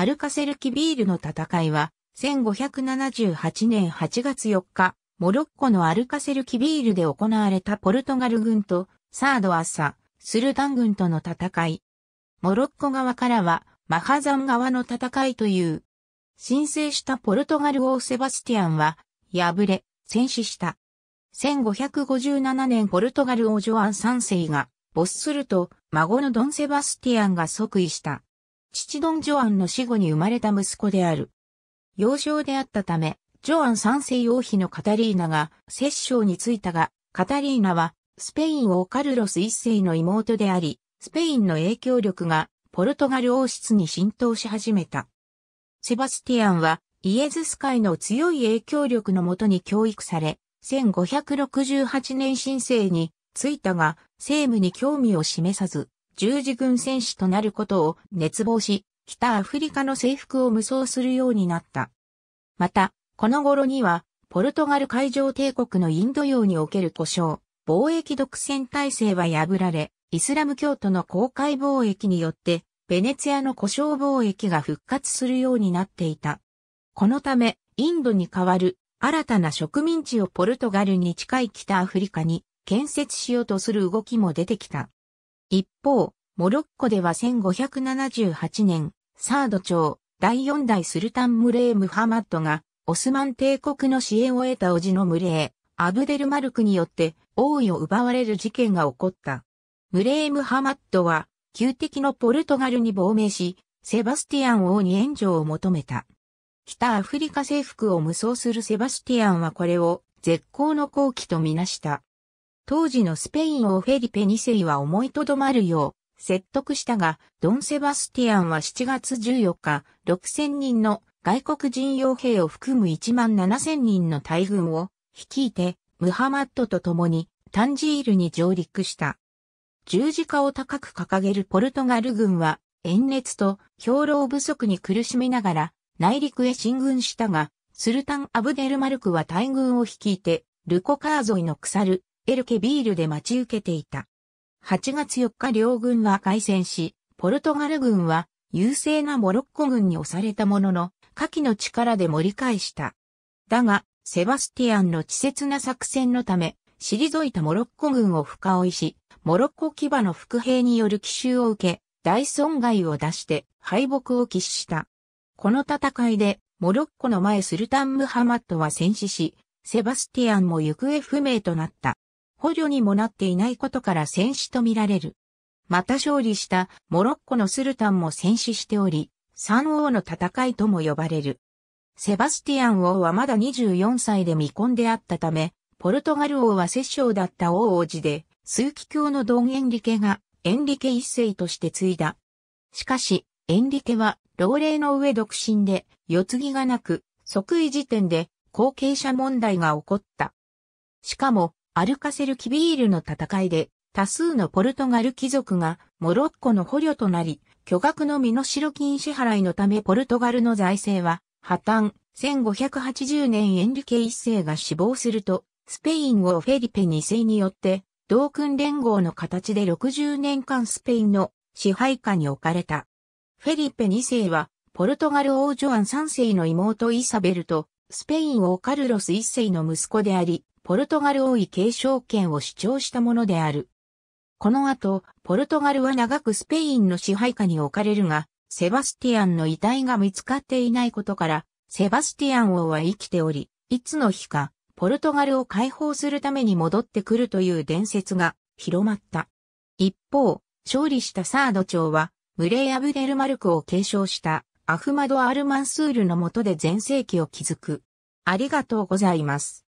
アルカセルキビールの戦いは、1578年8月4日、モロッコのアルカセルキビールで行われたポルトガル軍と、サードアッサ、スルタン軍との戦い。モロッコ側からは、マハザン側の戦いという。申請したポルトガル王セバスティアンは、敗れ、戦死した。1557年ポルトガル王ジョアン3世が、没すると、孫のドン・セバスティアンが即位した。父ドン・ジョアンの死後に生まれた息子である。幼少であったため、ジョアン三世王妃のカタリーナが摂政に就いたが、カタリーナはスペイン王カルロス一世の妹であり、スペインの影響力がポルトガル王室に浸透し始めた。セバスティアンはイエズス会の強い影響力のもとに教育され、1568年新世に就いたが、政務に興味を示さず、十字軍戦士となることを熱望し、北アフリカの征服を無双するようになった。また、この頃には、ポルトガル海上帝国のインド洋における故障、貿易独占体制は破られ、イスラム教徒の公開貿易によって、ベネツィアの故障貿易が復活するようになっていた。このため、インドに代わる新たな植民地をポルトガルに近い北アフリカに建設しようとする動きも出てきた。一方、モロッコでは1578年、サード朝、第四代スルタンムレー・ムハマッドが、オスマン帝国の支援を得た叔父のムレー、アブデルマルクによって王位を奪われる事件が起こった。ムレー・ムハマッドは、旧敵のポルトガルに亡命し、セバスティアン王に援助を求めた。北アフリカ征服を無双するセバスティアンはこれを絶好の好機とみなした。当時のスペイン王フェリペ2世は思いとどまるよう説得したが、ドン・セバスティアンは7月14日、6000人の外国人傭兵を含む1万7000人の大軍を率いて、ムハマッドと共にタンジールに上陸した。十字架を高く掲げるポルトガル軍は、炎熱と兵糧不足に苦しみながら内陸へ進軍したが、スルタン・アブデルマルクは大軍を率いて、ルコカー沿いの腐るエルケビールで待ち受けていた。8月4日両軍は開戦し、ポルトガル軍は優勢なモロッコ軍に押されたものの、火器の力で盛り返した。だが、セバスティアンの稚拙な作戦のため、退いたモロッコ軍を深追いし、モロッコ牙の伏兵による奇襲を受け、大損害を出して敗北を喫した。この戦いで、モロッコの前スルタン・ムハマットは戦死し、セバスティアンも行方不明となった。捕虜にもなっていないことから戦死とみられる。また勝利したモロッコのスルタンも戦死しており、三王の戦いとも呼ばれる。セバスティアン王はまだ24歳で未婚であったため、ポルトガル王は摂政だった王王子で、数奇教のドン・エンリケが、エンリケ一世として継いだ。しかし、エンリケは、老齢の上独身で、世継ぎがなく、即位時点で、後継者問題が起こった。しかも、アルカセルキビールの戦いで、多数のポルトガル貴族がモロッコの捕虜となり、巨額の身代金支払いのためポルトガルの財政は破綻。1580年エンリケ一世が死亡すると、スペインをフェリペ二世によって、同訓連合の形で60年間スペインの支配下に置かれた。フェリペ二世は、ポルトガル王ジョアン三世の妹イサベルと、スペイン王カルロス一世の息子であり、ポルトガル王位継承権を主張したものである。この後、ポルトガルは長くスペインの支配下に置かれるが、セバスティアンの遺体が見つかっていないことから、セバスティアン王は生きており、いつの日か、ポルトガルを解放するために戻ってくるという伝説が広まった。一方、勝利したサード長は、ムレイ・アブデル・マルクを継承したアフマド・アルマンスールの下で全盛期を築く。ありがとうございます。